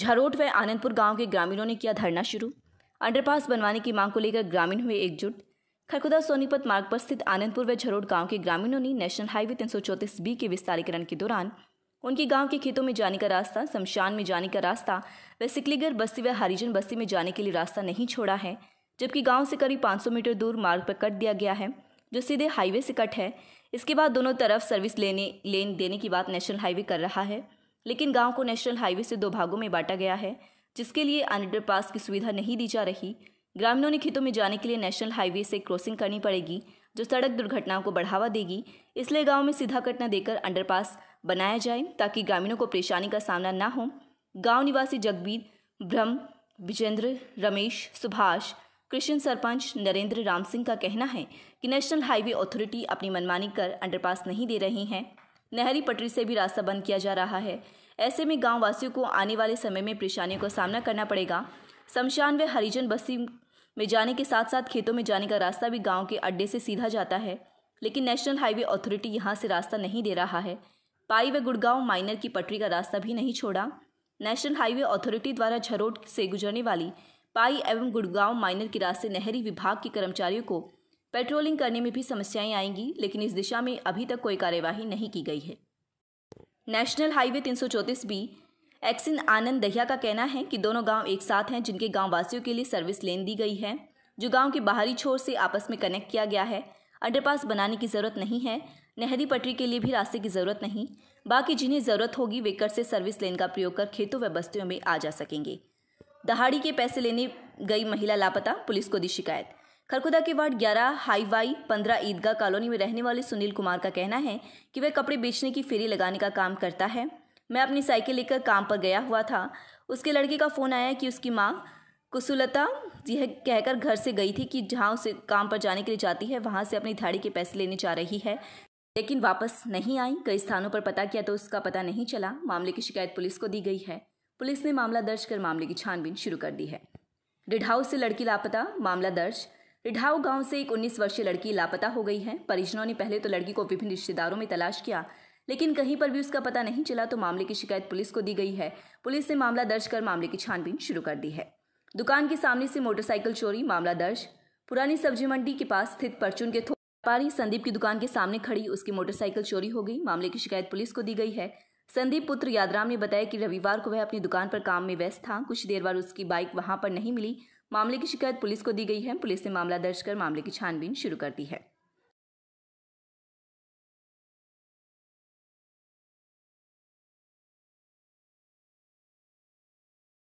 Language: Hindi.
झारोट व आनंदपुर गांव के ग्रामीणों ने किया धरना शुरू अंडरपास बनवाने की मांग को लेकर ग्रामीण हुए एकजुट खरखुदा सोनीपत मार्ग पर स्थित आनंदपुर व झरोट गांव के ग्रामीणों ने नेशनल हाईवे तीन बी के विस्तारीकरण के दौरान उनके गांव के खेतों में जाने का रास्ता शमशान में जाने का रास्ता व सिकलीगर बस्ती व हरिजन बस्ती में जाने के लिए रास्ता नहीं छोड़ा है जबकि गांव से करीब 500 मीटर दूर मार्ग पर कट दिया गया है जो सीधे हाईवे से कट है इसके बाद दोनों तरफ सर्विस लेने लेन देने की बात नेशनल हाईवे कर रहा है लेकिन गांव को नेशनल हाईवे से दो भागों में बांटा गया है जिसके लिए अंडरपास की सुविधा नहीं दी जा रही ग्रामीणों ने खेतों में जाने के लिए नेशनल हाईवे से क्रॉसिंग करनी पड़ेगी जो सड़क दुर्घटनाओं को बढ़ावा देगी इसलिए गांव में सीधा कटना देकर अंडर बनाया जाए ताकि ग्रामीणों को परेशानी का सामना ना हो गांव निवासी जगबीर ब्रह्म विजेंद्र रमेश सुभाष कृष्ण सरपंच नरेंद्र राम सिंह का कहना है कि नेशनल हाईवे अथॉरिटी अपनी मनमानी कर अंडरपास नहीं दे रही हैं नहरी पटरी से भी रास्ता बंद किया जा रहा है ऐसे में गाँव वासियों को आने वाले समय में परेशानियों का सामना करना पड़ेगा शमशान व हरिजन बस्ती में जाने के साथ साथ खेतों में जाने का रास्ता भी गाँव के अड्डे से सीधा जाता है लेकिन नेशनल हाईवे अथॉरिटी यहाँ से रास्ता नहीं दे रहा है पाई व गुड़गांव माइनर की पटरी का रास्ता भी नहीं छोड़ा नेशनल हाईवे अथॉरिटी द्वारा झरोट से गुजरने वाली पाई एवं गुड़गांव माइनर के रास्ते नहरी विभाग के कर्मचारियों को पेट्रोलिंग करने में भी समस्याएं आएंगी लेकिन इस दिशा में अभी तक कोई कार्यवाही नहीं की गई है नेशनल हाईवे तीन बी एक्सिन आनंद दहिया का कहना है कि दोनों गांव एक साथ हैं जिनके गांव वासियों के लिए सर्विस लेन दी गई है जो गांव के बाहरी छोर से आपस में कनेक्ट किया गया है अंडरपास बनाने की ज़रूरत नहीं है नहरी पटरी के लिए भी रास्ते की ज़रूरत नहीं बाकी जिन्हें ज़रूरत होगी वे कर से सर्विस लेन का प्रयोग कर खेतों व बस्तियों में आ जा सकेंगे दहाड़ी के पैसे लेने गई महिला लापता पुलिस को दी शिकायत खरखुदा के वार्ड ग्यारह हाईवाई पंद्रह ईदगाह कॉलोनी में रहने वाले सुनील कुमार का कहना है कि वह कपड़े बेचने की फेरी लगाने का काम करता है मैं अपनी साइकिल लेकर काम पर गया हुआ था उसके लड़के का फ़ोन आया कि उसकी माँ कुसुलता यह कहकर घर से गई थी कि जहाँ उसे काम पर जाने के लिए जाती है वहाँ से अपनी धाड़ी के पैसे लेने जा रही है लेकिन वापस नहीं आई कई स्थानों पर पता किया तो उसका पता नहीं चला मामले की शिकायत पुलिस को दी गई है पुलिस ने मामला दर्ज कर मामले की छानबीन शुरू कर दी है डिढाऊ से लड़की लापता मामला दर्ज रिढाऊ गांव से एक 19 वर्षीय लड़की लापता हो गई है परिजनों ने पहले तो लड़की को विभिन्न रिश्तेदारों में तलाश किया लेकिन कहीं पर भी उसका पता नहीं चला तो मामले की शिकायत पुलिस को दी गई है पुलिस ने मामला दर्ज कर मामले की छानबीन शुरू कर दी है दुकान के सामने से मोटरसाइकिल चोरी मामला दर्ज पुरानी सब्जी मंडी के पास स्थित परचून के व्यापारी संदीप की दुकान के सामने खड़ी उसकी मोटरसाइकिल चोरी हो गई मामले की शिकायत पुलिस को दी गई है संदीप पुत्र यादराम ने बताया कि रविवार को वह अपनी दुकान पर काम में व्यस्त था कुछ देर बाद उसकी बाइक वहां पर नहीं मिली मामले की शिकायत पुलिस को दी गई है पुलिस ने मामला दर्ज कर मामले की छानबीन शुरू कर दी है